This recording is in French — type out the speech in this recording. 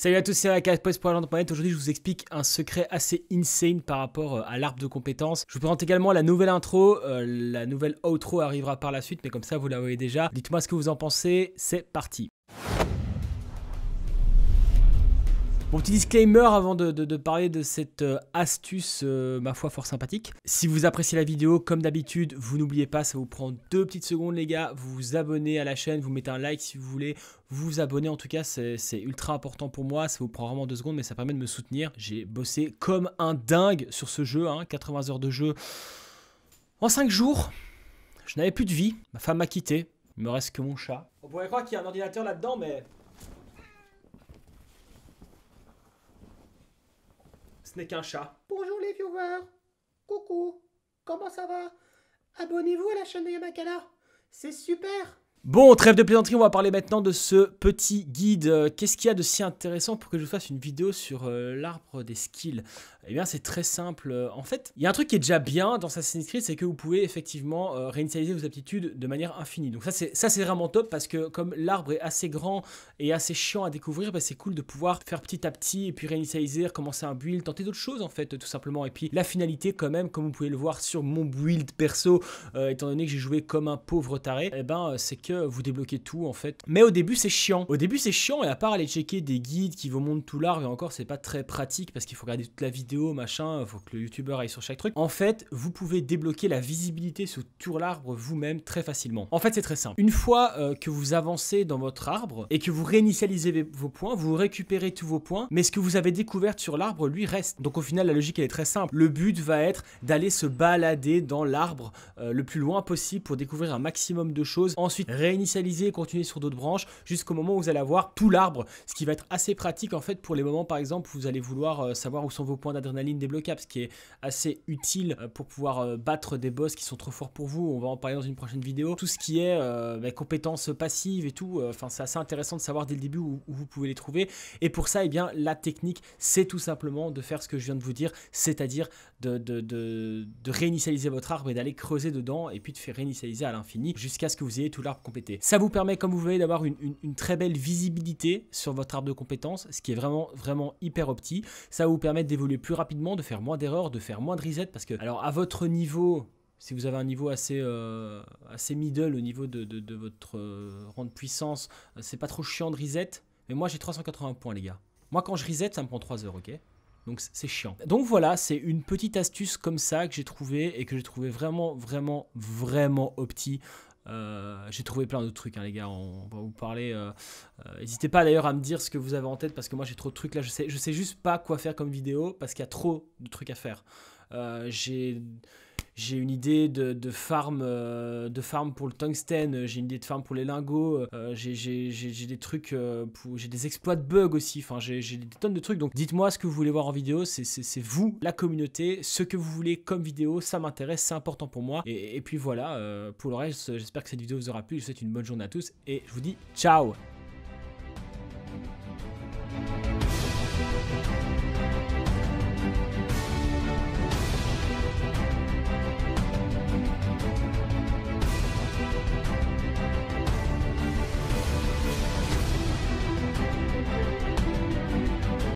Salut à tous, c'est pour Planète. Aujourd'hui, je vous explique un secret assez insane par rapport euh, à l'arbre de compétences. Je vous présente également la nouvelle intro. Euh, la nouvelle outro arrivera par la suite, mais comme ça, vous la voyez déjà. Dites-moi ce que vous en pensez. C'est parti. Bon, petit disclaimer avant de, parler de cette euh, astuce, euh, ma foi, fort sympathique. Si vous appréciez la vidéo, comme d'habitude, vous n'oubliez pas, ça vous prend deux petites secondes, les gars. Vous vous abonnez à la chaîne, vous mettez un like si vous voulez, vous vous abonnez. En tout cas, c'est ultra important pour moi. Ça vous prend vraiment deux secondes, mais ça permet de me soutenir. J'ai bossé comme un dingue sur ce jeu, hein, 80 heures de jeu en 5 jours. Je n'avais plus de vie, ma femme m'a quitté, il me reste que mon chat. On pourrait croire qu'il y a un ordinateur là-dedans, mais Ce n'est qu'un chat. Bonjour les viewers. Coucou. Comment ça va Abonnez-vous à la chaîne de Yamakala. C'est super. Bon, trêve de plaisanterie, on va parler maintenant de ce petit guide. Euh, qu'est-ce qu'il y a de si intéressant pour que je vous fasse une vidéo sur euh, l'arbre des skills eh bien, c'est très simple. En fait, il y a un truc qui est déjà bien dans Assassin's Creed, c'est que vous pouvez effectivement euh, réinitialiser vos aptitudes de manière infinie. Donc ça, c'est ça c'est vraiment top parce que comme l'arbre est assez grand et assez chiant à découvrir, bah, c'est cool de pouvoir faire petit à petit et puis réinitialiser, commencer un build, tenter d'autres choses en fait, tout simplement. Et puis la finalité quand même, comme vous pouvez le voir sur mon build perso, euh, étant donné que j'ai joué comme un pauvre taré, eh ben euh, c'est que vous débloquez tout en fait. Mais au début, c'est chiant. Au début, c'est chiant et à part aller checker des guides qui vous montrent tout l'arbre et encore, c'est pas très pratique parce qu'il faut regarder toute la vidéo machin, faut que le youtubeur aille sur chaque truc. En fait, vous pouvez débloquer la visibilité sur tout l'arbre vous-même très facilement. En fait, c'est très simple. Une fois euh, que vous avancez dans votre arbre et que vous réinitialisez vos points, vous récupérez tous vos points, mais ce que vous avez découvert sur l'arbre lui reste. Donc au final, la logique elle est très simple. Le but va être d'aller se balader dans l'arbre euh, le plus loin possible pour découvrir un maximum de choses. Ensuite, réinitialiser et continuer sur d'autres branches jusqu'au moment où vous allez avoir tout l'arbre, ce qui va être assez pratique en fait pour les moments par exemple où vous allez vouloir euh, savoir où sont vos points d'adresse des débloquable, ce qui est assez utile euh, pour pouvoir euh, battre des boss qui sont trop forts pour vous. On va en parler dans une prochaine vidéo. Tout ce qui est euh, bah, compétences passives et tout, enfin c'est assez intéressant de savoir dès le début où, vous pouvez les trouver. Et pour ça, et eh bien la technique, c'est tout simplement de faire ce que je viens de vous dire, c'est-à-dire de, de, réinitialiser votre arbre et d'aller creuser dedans et puis de faire réinitialiser à l'infini jusqu'à ce que vous ayez tout l'arbre complété. Ça vous permet, comme vous voyez, d'avoir une, très belle visibilité sur votre arbre de compétences, ce qui est vraiment vraiment hyper opti. Ça vous permet d'évoluer plus rapidement, de faire moins d'erreurs, de faire moins de reset Parce que, alors, à votre niveau, si vous avez un niveau assez, euh, assez middle au niveau de, votre euh, rang de puissance, euh, c'est pas trop chiant de reset. Mais moi, j'ai 380 points, les gars. Moi, quand je reset, ça me prend 3 heures, ok donc c'est chiant. Donc voilà, c'est une petite astuce comme ça que j'ai trouvé et que j'ai trouvé vraiment, vraiment, vraiment opti euh, j'ai trouvé plein de trucs, hein, les gars. On, va vous parler. Euh, euh, n'hésitez pas d'ailleurs à me dire ce que vous avez en tête parce que moi j'ai trop de trucs là. Je sais, je sais juste pas quoi faire comme vidéo parce qu'il y a trop de trucs à faire. j'ai j'ai une idée de, de farm, euh, de pour le tungsten, euh, j'ai une idée de farm pour les lingots, euh, j'ai des trucs, j'ai des exploits de bugs aussi, enfin j'ai des tonnes de trucs. Donc dites-moi ce que vous voulez voir en vidéo, c'est vous, la communauté, ce que vous voulez comme vidéo, ça m'intéresse, c'est important pour moi. Et, et puis voilà, pour le reste, j'espère que cette vidéo vous aura plu, je vous souhaite une bonne journée à tous et je vous dis ciao